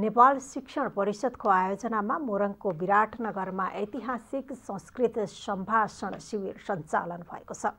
नेपाल शिक्षण परिषदको आयोजनामा मोरङको विराटनगरमा ऐतिहासिक संस्कृत सम्भाषण शिविर सञ्चालन भएको छ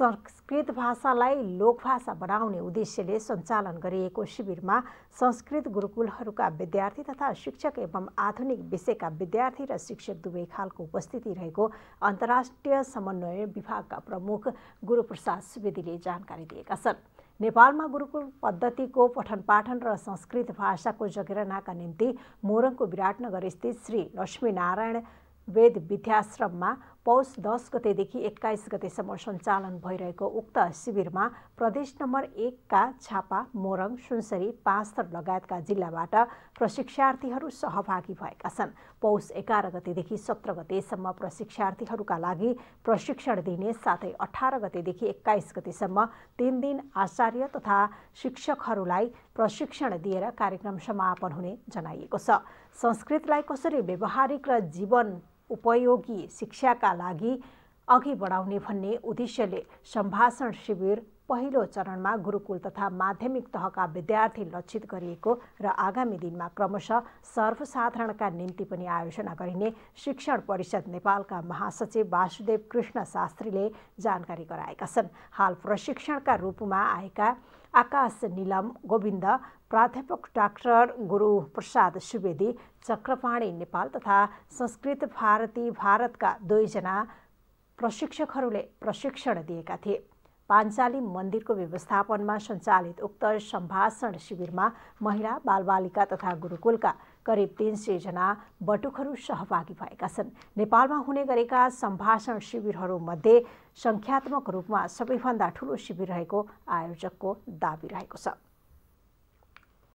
संस्कृत भाषालाई लोकभाषा बनाउने उद्देश्यले सञ्चालन गरिएको शिविरमा संस्कृत गुरुकुलहरूका विद्यार्थी तथा शिक्षक एवं आधुनिक विषयका विद्यार्थी र शिक्षक दुवै खालको उपस्थिति रहेको अन्तर्राष्ट्रिय समन्वय विभागका प्रमुख गुरुप्रसाद सुवेदीले जानकारी दिएका छन् नेपालमा गुरुकुल पद्धतिको पठन पाठन र संस्कृत भाषाको जगेरनाका निम्ति मोरङको विराटनगर स्थित श्री लक्ष्मीनारायण वेद विद्याश्रममा पौष दस गतेदेखि एक्काइस गतेसम्म सञ्चालन भइरहेको उक्त शिविरमा प्रदेश नम्बर एकका छापा मोरङ सुनसरी पाँचथर लगायतका जिल्लाबाट प्रशिक्षार्थीहरू सहभागी भएका छन् पौष एघार गतेदेखि सत्र गतेसम्म प्रशिक्षार्थीहरूका लागि प्रशिक्षण दिने साथै अठार गतेदेखि एक्काइस गतेसम्म तिन दिन आचार्य तथा शिक्षकहरूलाई प्रशिक्षण दिएर कार्यक्रम समापन हुने जनाइएको छ संस्कृतलाई कसरी व्यवहारिक र जीवन उपयोगी शिक्षाका लागि अघि बढाउने भन्ने उद्देश्यले सम्भाषण शिविर पहिलो चरणमा गुरुकुल तथा माध्यमिक तहका विद्यार्थी लक्षित गरिएको र आगामी दिनमा क्रमशः सर्वसाधारणका निम्ति पनि आयोजना गरिने शिक्षण परिषद नेपालका महासचिव वासुदेव कृष्ण शास्त्रीले जानकारी गराएका छन् हाल प्रशिक्षणका रूपमा आएका आकाश निलम गोविन्द प्राध्यापक डाक्टर गुरु प्रसाद सुवेदी चक्रपाणी नेपाल तथा संस्कृत भारती भारतका दुईजना प्रशिक्षकहरूले प्रशिक्षण दिएका थिए पाञ्चाली मन्दिरको व्यवस्थापनमा सञ्चालित उक्त सम्भाषण शिविरमा महिला बालबालिका तथा गुरुकुलका करिब तिन सयजना बटुकहरू सहभागी भएका छन् नेपालमा हुने गरेका सम्भाषण शिविरहरूमध्ये सङ्ख्यात्मक रूपमा सबैभन्दा ठुलो शिविर रहेको आयोजकको दावी रहेको छ